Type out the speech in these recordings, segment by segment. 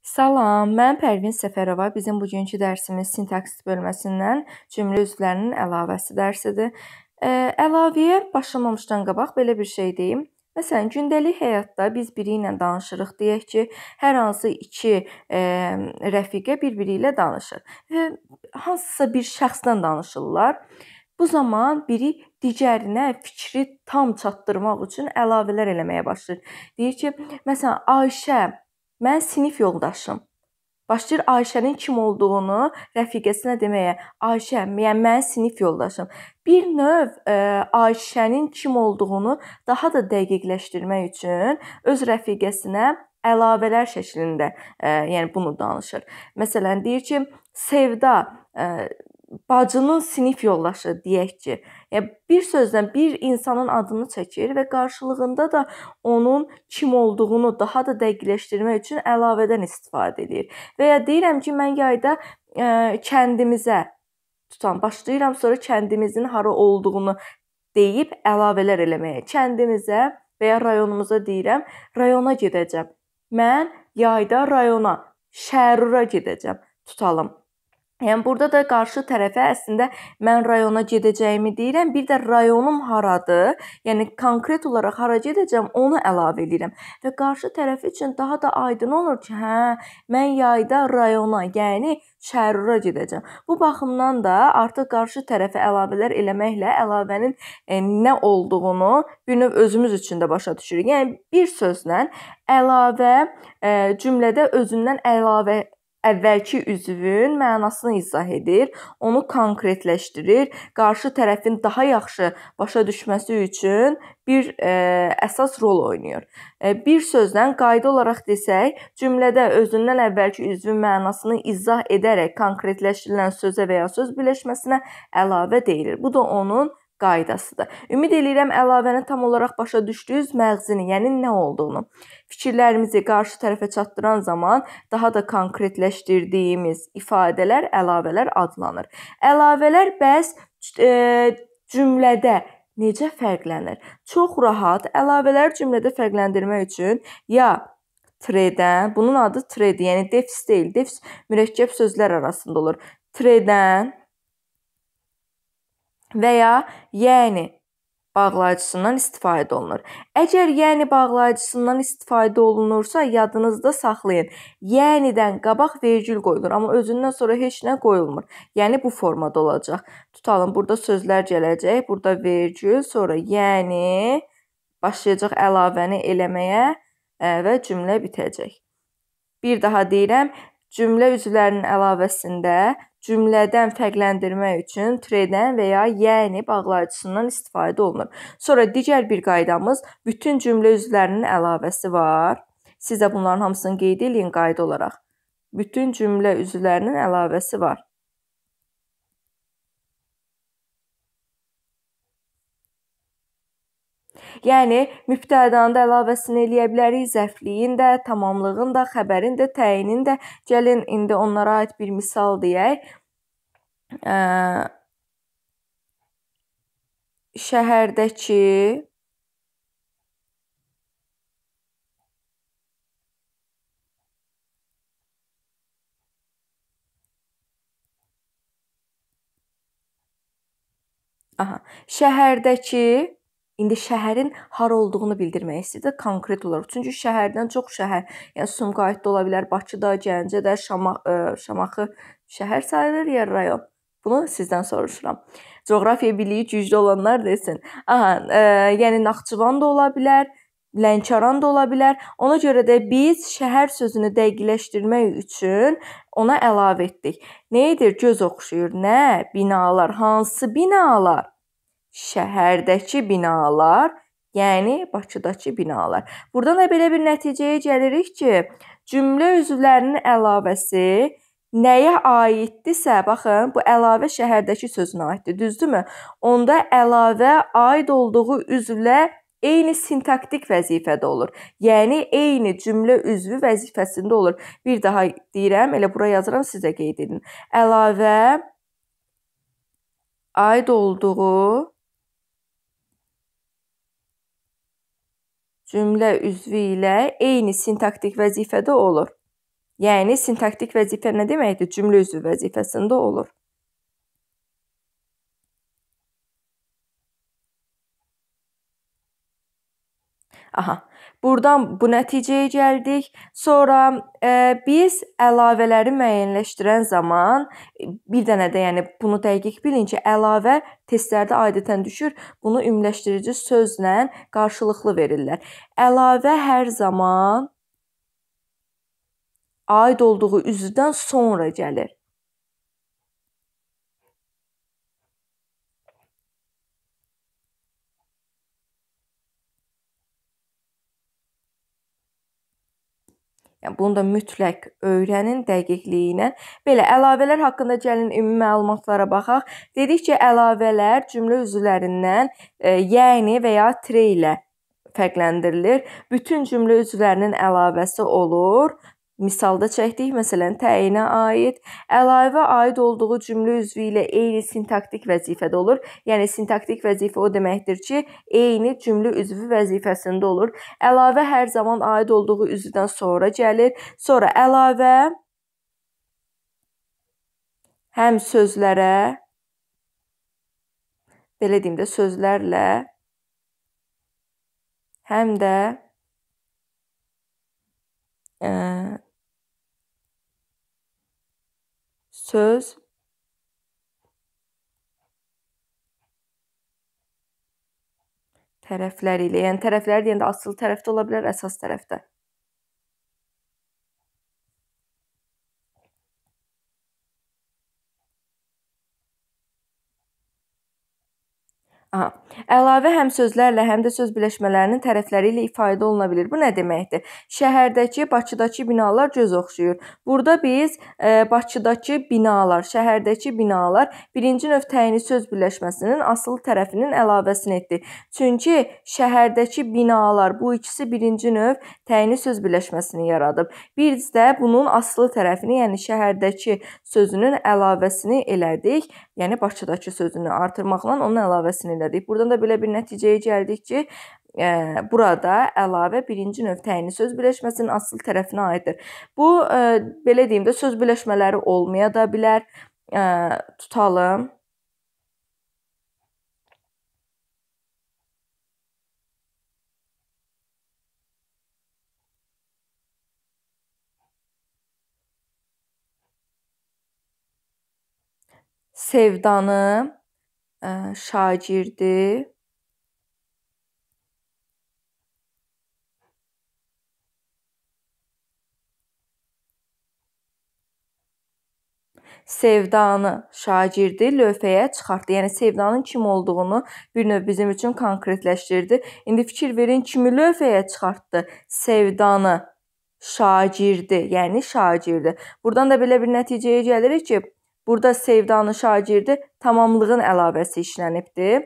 Salam, mən Pərvin Səfərova. Bizim bugünkü dərsimiz sintaks bölməsindən cümlə üzvlərinin əlavəsi dərsidir. Ə, əlavəyə başlamamışdan qabaq belə bir şey deyim. Məsələn, gündəlik həyatda biz biri ilə danışırıq deyək ki, hər hansı iki ə, rəfiqə bir-biri ilə danışır. Və hansısa bir şəxsdən danışırlar. Bu zaman biri digərinə fikri tam çatdırmaq üçün əlavələr eləməyə başlayır. Deyir ki, məsələn, Ayşə Mən sinif yoldaşım. Başlayır Ayşənin kim olduğunu rəfiqəsinə deməyə. Ayşə, yəni mənim sinif yoldaşım. Bir növ ə, e, Ayşənin kim olduğunu daha da dəqiqləşdirmək üçün öz rəfiqəsinə əlavələr şəklində, ə, e, yəni bunu danışır. Məsələn, deyir ki, Sevda ə, e, bacının sinif yoldaşı deyək ki, yəni bir sözlə bir insanın adını çəkir və qarşılığında da onun kim olduğunu daha da dəqiqləşdirmək üçün əlavədən istifadə edir. Və ya deyirəm ki, mən yayda ə, e, kəndimizə tutan başlayıram, sonra kəndimizin hara olduğunu deyib əlavələr eləməyə. Kəndimizə və ya rayonumuza deyirəm, rayona gedəcəm. Mən yayda rayona, şəhərə gedəcəm. Tutalım. Yəni burada da qarşı tərəfə əslində mən rayona gedəcəyimi deyirəm, bir də rayonum haradır, yəni konkret olaraq hara gedəcəm onu əlavə eləyirəm və qarşı tərəf üçün daha da aydın olur ki, hə, mən yayda rayona, yəni şərura gedəcəm. Bu baxımdan da artıq qarşı tərəfə əlavələr eləməklə əlavənin e, nə olduğunu bir növ özümüz üçün də başa düşürük. Yəni bir sözlə əlavə e, cümlədə özündən əlavə əvvəlki üzvün mənasını izah edir, onu konkretləşdirir, qarşı tərəfin daha yaxşı başa düşməsi üçün bir ə, e, əsas rol oynayır. E, bir sözlə qayda olaraq desək, cümlədə özündən əvvəlki üzvün mənasını izah edərək konkretləşdirilən sözə və ya söz birləşməsinə əlavə deyilir. Bu da onun qaydasıdır. Ümid eləyirəm əlavəni tam olaraq başa düşdünüz məğzini, yəni nə olduğunu. Fikirlərimizi qarşı tərəfə çatdıran zaman daha da konkretləşdirdiyimiz ifadələr əlavələr adlanır. Əlavələr bəs e, cümlədə necə fərqlənir? Çox rahat əlavələr cümlədə fərqləndirmək üçün ya tredən, bunun adı tred, yəni defs deyil, defs mürəkkəb sözlər arasında olur. Tredən və ya yəni bağlayıcısından istifadə olunur. Əgər yəni bağlayıcısından istifadə olunursa, yadınızda saxlayın. Yənidən qabaq vergül qoyulur, amma özündən sonra heç nə qoyulmur. Yəni bu formada olacaq. Tutalım, burada sözlər gələcək, burada vergül, sonra yəni başlayacaq əlavəni eləməyə e, və cümlə bitəcək. Bir daha deyirəm, cümlə üzvlərinin əlavəsində cümlədən fərqləndirmək üçün tredən və ya yəni bağlayıcısından istifadə olunur. Sonra digər bir qaydamız bütün cümlə üzvlərinin əlavəsi var. Siz də bunların hamısını qeyd eləyin qayda olaraq. Bütün cümlə üzvlərinin əlavəsi var. Yəni mübtədanın da əlavəsini eləyə bilərik, zərfliyin də, tamamlığın da, xəbərin də, təyinin də. Gəlin indi onlara aid bir misal deyək. Ə, şəhərdəki Aha. Şəhərdəki İndi şəhərin hara olduğunu bildirmək istəyir də konkret olaraq. Çünki şəhərdən çox şəhər, yəni Sumqayıtda ola bilər, Bakıda, Gəncədə, Şama, ə, e, Şamaxı şəhər sayılır ya rayon. Bunu sizdən soruşuram. Coğrafiya biliyi güclü olanlar desin. Aha, ə, e, yəni Naxçıvan da ola bilər, Lənkəran da ola bilər. Ona görə də biz şəhər sözünü dəqiqləşdirmək üçün ona əlavə etdik. Nə edir? Göz oxşuyur. Nə? Binalar. Hansı binalar? şəhərdəki binalar, yəni Bakıdakı binalar. Burdan da belə bir nəticəyə gəlirik ki, cümlə üzvlərinin əlavəsi nəyə aiddirsə, baxın, bu əlavə şəhərdəki sözünə aiddir, düzdürmü? Onda əlavə aid olduğu üzvlə eyni sintaktik vəzifədə olur. Yəni eyni cümlə üzvü vəzifəsində olur. Bir daha deyirəm, elə bura yazıram, sizə qeyd edin. Əlavə aid olduğu cümlə üzvü ilə eyni sintaktik vəzifədə olur. Yəni sintaktik vəzifə nə deməkdir? Cümlə üzvü vəzifəsində olur. Aha. Burdan bu nəticəyə gəldik. Sonra ə, e, biz əlavələri müəyyənləşdirən zaman e, bir dənə də yəni bunu dəqiq bilin ki, əlavə testlərdə adətən düşür. Bunu ümumiləşdirici sözlə qarşılıqlı verirlər. Əlavə hər zaman aid olduğu üzvdən sonra gəlir. Yəni bunu da mütləq öyrənin dəqiqliyinə. Belə əlavələr haqqında gəlin ümumi məlumatlara baxaq. Dedikcə əlavələr cümlə üzvlərindən e, yəni və ya tre ilə fərqləndirilir. Bütün cümlə üzvlərinin əlavəsi olur Misalda çəkdik məsələn təyinə aid, əlavə aid olduğu cümlə üzvü ilə eyni sintaktik vəzifədə olur. Yəni sintaktik vəzifə o deməkdir ki, eyni cümlə üzvü vəzifəsində olur. Əlavə hər zaman aid olduğu üzvdən sonra gəlir. Sonra əlavə həm sözlərə belə deyim də sözlərlə həm də ə, söz tərəfləri ilə, yəni tərəfləri deyəndə asılı tərəfdə ola bilər, əsas tərəfdə. Aha. Əlavə həmsözlərlə, həm də söz birləşmələrinin tərəfləri ilə ifadə oluna bilir. Bu nə deməkdir? Şəhərdəki, Bakıdakı binalar göz oxşuyur. Burada biz e, Bakıdakı binalar, şəhərdəki binalar birinci növ təyini söz birləşməsinin asılı tərəfinin əlavəsini etdi. Çünki şəhərdəki binalar bu ikisi birinci növ təyini söz birləşməsini yaradıb. Biz də bunun asılı tərəfini, yəni şəhərdəki sözünün əlavəsini elədik. Yəni Bakıdakı sözünü artırmaqla onun əlavəsini elədik. Burada Buradan da belə bir nəticəyə gəldik ki, ə, e, burada əlavə birinci növ təyini söz birləşməsinin asıl tərəfinə aiddir. Bu ə, e, belə deyim də söz birləşmələri olmaya da bilər. Ə, e, tutalım. Sevdanı şagirdi Sevdanı şagirdi lövhəyə çıxartdı. Yəni Sevdanın kim olduğunu bir növ bizim üçün konkretləşdirdi. İndi fikir verin kimi lövhəyə çıxartdı? Sevdanı şagirdi, yəni şagirdi. Burdan da belə bir nəticəyə gəlirik ki, Burada sevdanın şagirdi tamamlığın əlavəsi işlənibdir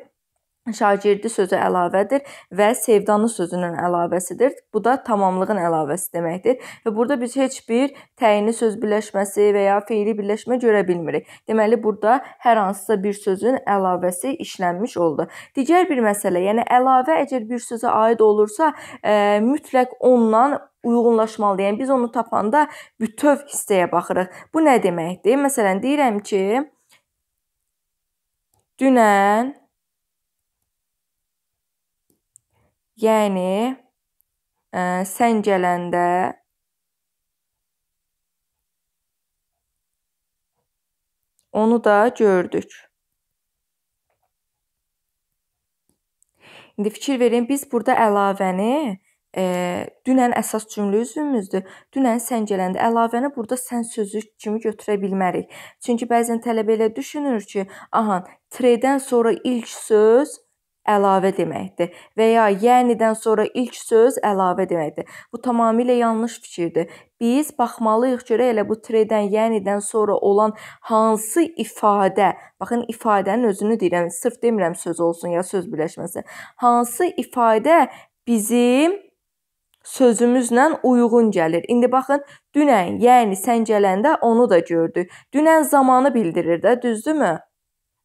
şagirdi sözü əlavədir və sevdanı sözünün əlavəsidir. Bu da tamamlığın əlavəsi deməkdir. Və burada biz heç bir təyinli söz birləşməsi və ya feili birləşmə görə bilmirik. Deməli burada hər hansısa bir sözün əlavəsi işlənmiş oldu. Digər bir məsələ, yəni əlavə əgər bir sözə aid olursa, ə, e, mütləq onunla uyğunlaşmalı. Yəni biz onu tapanda bütöv hissəyə baxırıq. Bu nə deməkdir? Məsələn deyirəm ki, dünən Yəni e, sən gələndə onu da gördük. İndi fikir verin, biz burada əlavəni e, dünən əsas cümlə üzvümüzdür. Dünən sən gələndə əlavəni burada sən sözü kimi götürə bilmərik. Çünki bəzən tələbə elə düşünür ki, aha, tredən sonra ilk söz əlavə deməkdir və ya yənidən sonra ilk söz əlavə deməkdir. Bu tamamilə yanlış fikirdir. Biz baxmalıyıq görək elə bu tredən, yənidən sonra olan hansı ifadə, baxın ifadənin özünü deyirəm, sırf demirəm söz olsun ya söz birləşməsi. Hansı ifadə bizim sözümüzlə uyğun gəlir. İndi baxın, dünən, yəni sən gələndə onu da gördük. Dünən zamanı bildirir də, düzdürmü?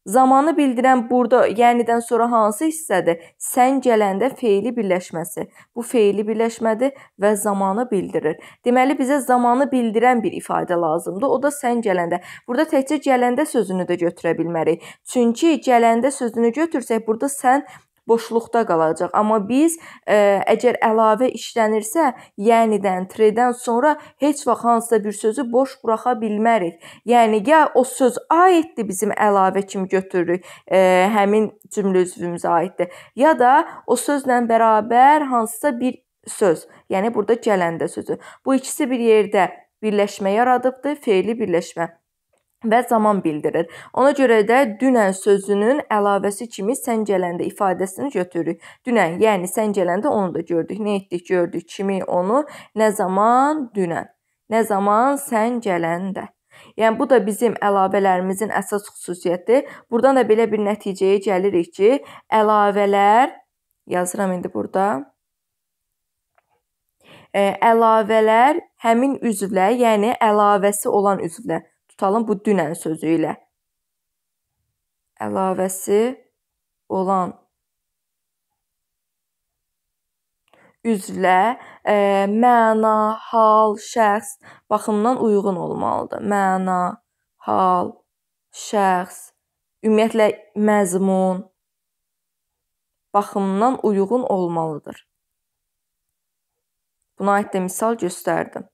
Zamanı bildirən burada, yənidən sonra hansı hissədir? Sən gələndə feili birləşməsi. Bu feili birləşmədir və zamanı bildirir. Deməli bizə zamanı bildirən bir ifadə lazımdır. O da sən gələndə. Burada təkcə gələndə sözünü də götürə bilmərik. Çünki gələndə sözünü götürsək, burada sən boşluqda qalacaq. Amma biz ə, e, əgər əlavə işlənirsə, yənidən, tredən sonra heç vaxt hansısa bir sözü boş buraxa bilmərik. Yəni ya o söz aiddir bizim əlavə kimi götürürük, ə, e, həmin cümlə üzvümüzə aiddir, ya da o sözlə bərabər hansısa bir söz, yəni burada gələndə sözü. Bu ikisi bir yerdə birləşmə yaradıbdı, feili birləşmə və zaman bildirir. Ona görə də dünən sözünün əlavəsi kimi səncələndə ifadəsini götürürük. Dünən, yəni səncələndə onu da gördük. Nə etdik? Gördük kimi onu nə zaman? Dünən. Nə zaman? Səncələndə. Yəni bu da bizim əlavələrimizin əsas xüsusiyyəti. Burdan da belə bir nəticəyə gəlirik ki, əlavələr yazıram indi burada. Ə, e, əlavələr həmin üzvlə, yəni əlavəsi olan üzvlə tutalım bu dünən sözü ilə. Əlavəsi olan üzvlə e, məna, hal, şəxs baxımından uyğun olmalıdır. Məna, hal, şəxs, ümumiyyətlə məzmun baxımından uyğun olmalıdır. Buna aid də misal göstərdim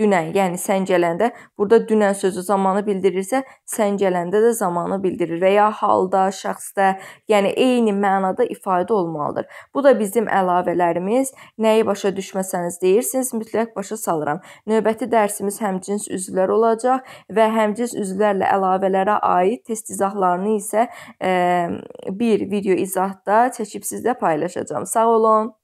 dünən, yəni səncələndə burada dünən sözü zamanı bildirirsə, səncələndə də zamanı bildirir və ya halda, şəxsdə, yəni eyni mənada ifadə olmalıdır. Bu da bizim əlavələrimiz. Nəyi başa düşməsəniz deyirsiniz, mütləq başa salıram. Növbəti dərsimiz həmcins üzvlər olacaq və həmcins üzvlərlə əlavələrə aid test izahlarını isə 1 e, video izahda çəkib sizlə paylaşacağam. Sağ olun.